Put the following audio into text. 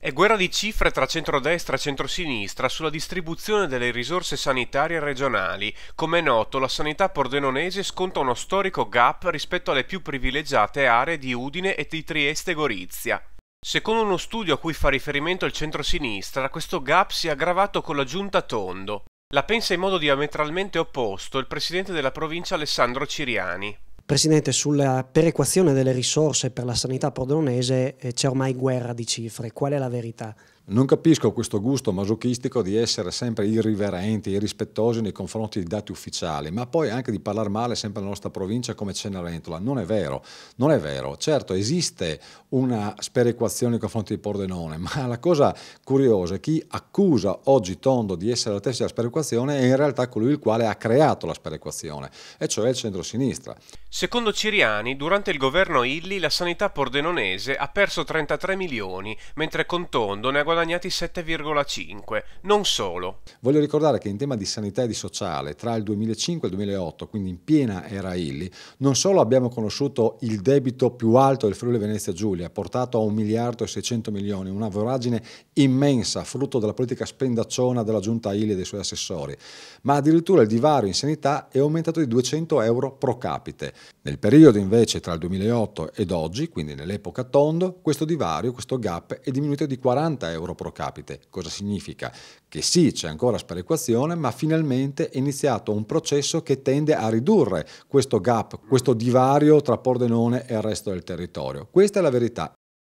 È guerra di cifre tra centrodestra e centrosinistra sulla distribuzione delle risorse sanitarie regionali. Come è noto, la sanità pordenonese sconta uno storico gap rispetto alle più privilegiate aree di Udine e di Trieste Gorizia. Secondo uno studio a cui fa riferimento il centrosinistra, questo gap si è aggravato con la giunta Tondo. La pensa in modo diametralmente opposto il presidente della provincia Alessandro Ciriani. Presidente, sulla perequazione delle risorse per la sanità pordenonese eh, c'è ormai guerra di cifre. Qual è la verità? Non capisco questo gusto masochistico di essere sempre irriverenti e rispettosi nei confronti dei dati ufficiali, ma poi anche di parlare male sempre della nostra provincia come Cenerentola. Non è vero, non è vero. Certo, esiste una sperequazione nei confronti di Pordenone, ma la cosa curiosa è chi accusa oggi Tondo di essere la testa della sperequazione è in realtà colui il quale ha creato la sperequazione, e cioè il centro-sinistra. Secondo Ciriani, durante il governo Illi la sanità pordenonese ha perso 33 milioni, mentre con Tondo ne ha guadagnato guadagnati 7,5, non solo. Voglio ricordare che in tema di sanità e di sociale, tra il 2005 e il 2008, quindi in piena era Illi, non solo abbiamo conosciuto il debito più alto del Friuli Venezia Giulia, portato a 1 miliardo e 600 milioni, una voragine immensa, frutto della politica spendacciona della giunta Illi e dei suoi assessori, ma addirittura il divario in sanità è aumentato di 200 euro pro capite. Nel periodo invece tra il 2008 ed oggi, quindi nell'epoca Tondo, questo divario, questo gap è diminuito di 40 euro euro pro capite. Cosa significa? Che sì, c'è ancora sperequazione, ma finalmente è iniziato un processo che tende a ridurre questo gap, questo divario tra Pordenone e il resto del territorio. Questa è la verità.